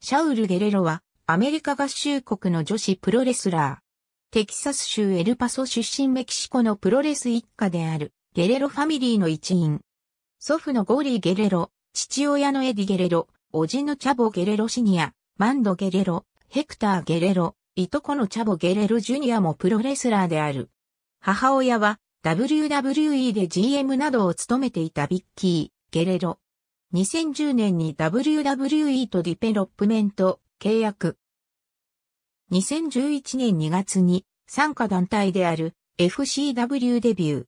シャウル・ゲレロは、アメリカ合衆国の女子プロレスラー。テキサス州エルパソ出身メキシコのプロレス一家である、ゲレロファミリーの一員。祖父のゴーリー・ゲレロ、父親のエディ・ゲレロ、叔父のチャボ・ゲレロシニア、マンド・ゲレロ、ヘクター・ゲレロ、いとこのチャボ・ゲレロ・ジュニアもプロレスラーである。母親は、WWE で GM などを務めていたビッキー、ゲレロ。2010年に WWE とディペロップメント契約。2011年2月に参加団体である FCW デビュー。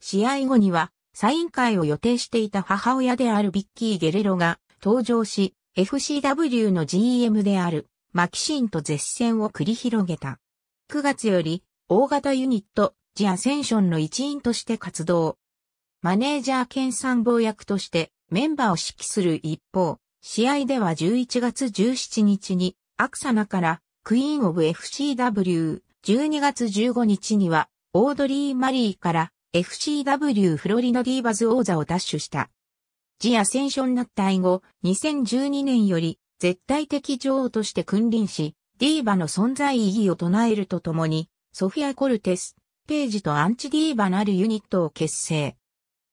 試合後にはサイン会を予定していた母親であるビッキー・ゲレロが登場し、FCW の GM であるマキシンと絶戦を繰り広げた。9月より大型ユニットジアセンションの一員として活動。マネージャー兼参謀役としてメンバーを指揮する一方、試合では11月17日に、アクサナからクイーンオブ FCW、12月15日には、オードリー・マリーから FCW フロリダディーバズ王座を奪取した。ジアセンションタイ後、2012年より絶対的女王として君臨し、ディーバの存在意義を唱えるとともに、ソフィア・コルテス、ページとアンチディーバなるユニットを結成。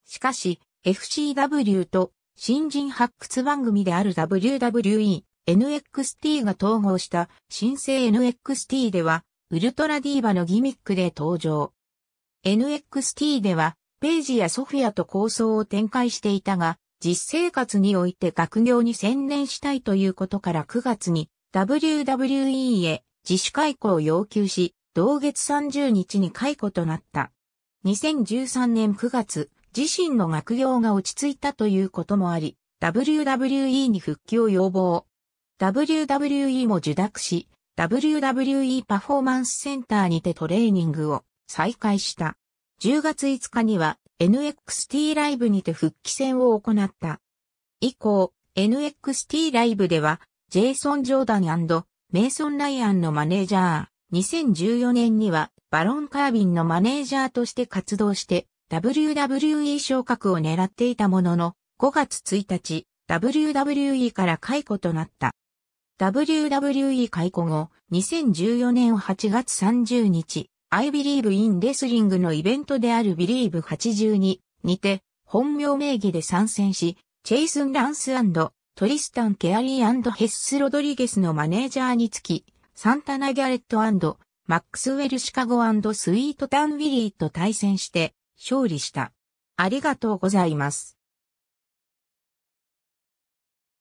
しかし、FCW と新人発掘番組である WWE、NXT が統合した新生 NXT では、ウルトラディーバのギミックで登場。NXT では、ページやソフィアと構想を展開していたが、実生活において学業に専念したいということから9月に WWE へ自主解雇を要求し、同月30日に解雇となった。2013年9月、自身の学業が落ち着いたということもあり、WWE に復帰を要望。WWE も受諾し、WWE パフォーマンスセンターにてトレーニングを再開した。10月5日には NXT ライブにて復帰戦を行った。以降、NXT ライブでは、ジェイソン・ジョーダンメイソン・ライアンのマネージャー、2014年にはバロン・カービンのマネージャーとして活動して、WWE 昇格を狙っていたものの、5月1日、WWE から解雇となった。WWE 解雇後、2014年8月30日、I Believe in Wrestling のイベントである Believe 82にて、本名名義で参戦し、チェイスン・ランストリスタン・ケアリーヘッス・ロドリゲスのマネージャーにつき、サンタナ・ギャレットマックスウェル・シカゴスイート・タン・ウィリーと対戦して、勝利した。ありがとうございます。